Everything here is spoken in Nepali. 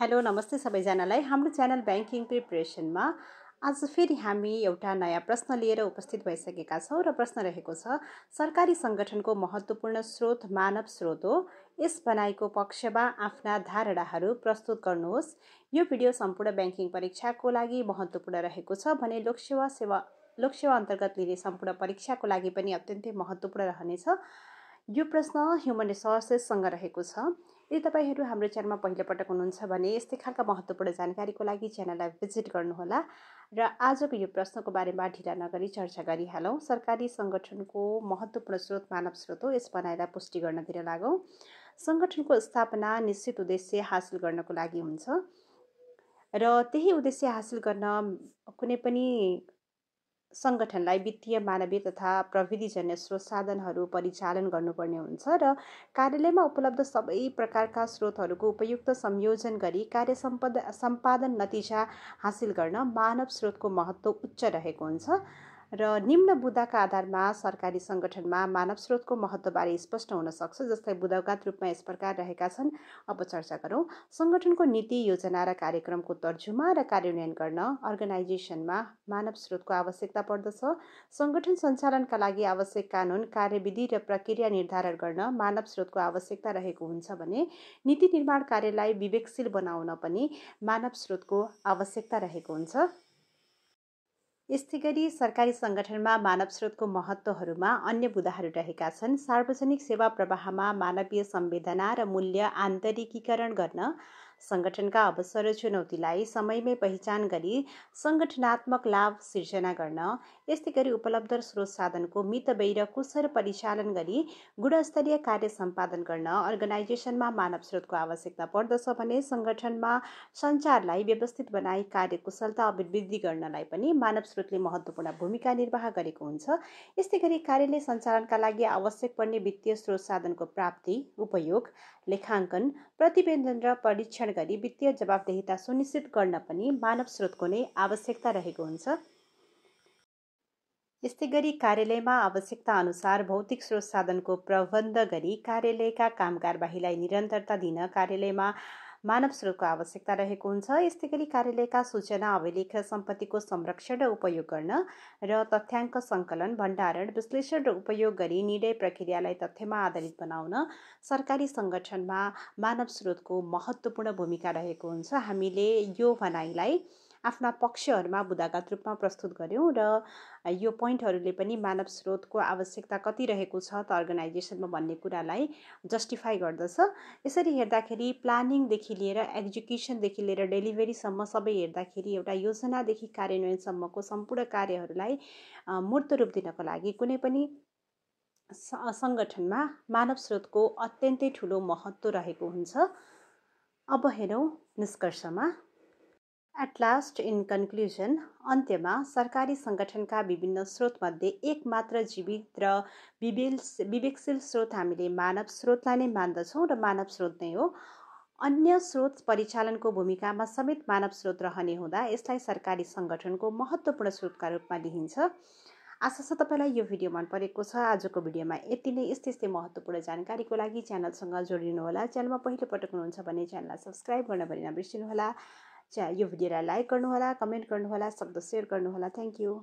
हेलो नमस्ते सबैजनालाई हाम्रो च्यानल ब्याङ्किङ प्रिपरेसनमा आज फेरि हामी एउटा नयाँ प्रश्न लिएर उपस्थित भइसकेका छौँ र प्रश्न रहेको छ सरकारी सङ्गठनको महत्त्वपूर्ण स्रोत मानव स्रोत हो यस बनाएको पक्षमा आफ्ना धारणाहरू प्रस्तुत गर्नुहोस् यो भिडियो सम्पूर्ण ब्याङ्किङ परीक्षाको लागि महत्त्वपूर्ण रहेको छ भने लोकसेवा सेवा लोकसेवा अन्तर्गत लिने सम्पूर्ण परीक्षाको लागि पनि अत्यन्तै महत्त्वपूर्ण रहनेछ यो प्रश्न ह्युमन रिसोर्सेससँग रहेको छ यदि तपाईँहरू हाम्रो च्यानलमा पहिलोपटक हुनुहुन्छ भने यस्तै खालका महत्त्वपूर्ण जानकारीको लागि च्यानललाई भिजिट गर्नुहोला र आजको यो प्रश्नको बारेमा ढिला नगरी चर्चा गरिहालौँ सरकारी सङ्गठनको महत्त्वपूर्ण स्रोत मानव स्रोत हो यस बनाएर पुष्टि गर्नतिर लागौँ सङ्गठनको स्थापना निश्चित उद्देश्य हासिल गर्नको लागि हुन्छ र त्यही उद्देश्य हासिल गर्न कुनै पनि सङ्गठनलाई वित्तीय मानवीय तथा प्रविधिजन्य स्रोत साधनहरू परिचालन गर्नुपर्ने हुन्छ र कार्यालयमा उपलब्ध सबै प्रकारका स्रोतहरूको उपयुक्त संयोजन गरी कार्य सम्पदा सम्पादन नतिजा हासिल गर्न मानव स्रोतको महत्त्व उच्च रहेको हुन्छ र निम्न बुदाका आधारमा सरकारी सङ्गठनमा मानव स्रोतको महत्त्वबारे स्पष्ट हुन सक्छ जसलाई बुदागत रूपमा यस प्रकार रहेका छन् अब चर्चा गरौँ सङ्गठनको नीति योजना र कार्यक्रमको तर्जुमा र कार्यान्वयन गर्न अर्गनाइजेसनमा मानव स्रोतको आवश्यकता पर्दछ सङ्गठन सञ्चालनका लागि आवश्यक कानुन कार्यविधि र प्रक्रिया निर्धारण गर्न मानव स्रोतको आवश्यकता रहेको हुन्छ भने नीति निर्माण कार्यलाई विवेकशील बनाउन पनि मानव स्रोतको आवश्यकता रहेको हुन्छ यस्तै गरी सरकारी सङ्गठनमा मानव स्रोतको महत्त्वहरूमा अन्य बुदाहरू रहेका छन् सार्वजनिक सेवा प्रवाहमा मानवीय संवेदना र मूल्य आन्तरिकीकरण गर्न सङ्गठनका अवसर चुनौतीलाई समयमै पहिचान गरी सङ्गठनात्मक लाभ सिर्जना गर्न यस्तै गरी उपलब्ध स्रोत साधनको मित र कुशल परिचालन गरी गुणस्तरीय कार्य सम्पादन गर्न अर्गनाइजेसनमा मानव स्रोतको आवश्यकता पर्दछ भने सङ्गठनमा सञ्चारलाई व्यवस्थित बनाई कार्यकुशलता अभिवृद्धि गर्नलाई पनि मानव स्रोतले महत्त्वपूर्ण भूमिका निर्वाह गरेको हुन्छ यस्तै गरी कार्यालय सञ्चालनका लागि आवश्यक पर्ने वित्तीय स्रोत साधनको प्राप्ति उपयोग लेखाङ्कन प्रतिवेदन र परीक्षण गरी वित्तीय जवाबदेहिता सुनिश्चित गर्न पनि मानव स्रोतको नै आवश्यकता रहेको हुन्छ यस्तै गरी कार्यालयमा आवश्यकता अनुसार भौतिक स्रोत साधनको प्रबन्ध गरी कार्यालयका कामकारवाहीलाई निरन्तरता दिन कार्यालयमा मानव स्रोतको आवश्यकता रहेको हुन्छ यस्तै गरी कार्यालयका सूचना अभिलेख सम्पत्तिको संरक्षण र उपयोग गर्न र तथ्याङ्क सङ्कलन भण्डारण विश्लेषण र उपयोग गरी निर्णय प्रक्रियालाई तथ्यमा आधारित बनाउन सरकारी सङ्गठनमा मानव स्रोतको महत्त्वपूर्ण भूमिका रहेको हुन्छ हामीले यो भनाइलाई आफ्ना पक्षहरूमा बुदागत रूपमा प्रस्तुत गऱ्यौँ र यो पोइन्टहरूले पनि मानव स्रोतको आवश्यकता कति रहेको छ त अर्गनाइजेसनमा भन्ने कुरालाई जस्टिफाई गर्दछ यसरी हेर्दाखेरि प्लानिङदेखि लिएर एजुकेसनदेखि लिएर डेलिभरीसम्म सबै हेर्दाखेरि एउटा योजनादेखि कार्यान्वयनसम्मको सम्पूर्ण कार्यहरूलाई मूर्त रूप दिनको लागि कुनै पनि सङ्गठनमा मानव स्रोतको अत्यन्तै ठुलो महत्त्व रहेको हुन्छ अब हेरौँ निष्कर्षमा एट लास्ट इन कन्क्लुजन अन्त्यमा सरकारी सङ्गठनका विभिन्न स्रोतमध्ये एकमात्र जीवित र विवेल विवेकशील स्रोत हामीले मानव स्रोतलाई नै मान्दछौँ र मानव स्रोत नै हो अन्य स्रोत परिचालनको भूमिकामा समेत मानव स्रोत रहने हुँदा यसलाई सरकारी सङ्गठनको महत्त्वपूर्ण स्रोतका रूपमा लिइन्छ आशा छ तपाईँलाई यो भिडियो मन परेको छ आजको भिडियोमा यति नै यस्तै यस्तै महत्त्वपूर्ण जानकारीको लागि च्यानलसँग जोडिनुहोला च्यानलमा पहिलोपटक हुनुहुन्छ भने च्यानललाई सब्सक्राइब गर्न पनि नबिर्सिनुहोला च्या यो भिडियोलाई लाइक गर्नुहोला कमेन्ट गर्नुहोला शब्द सेयर गर्नुहोला थ्याङ्क यू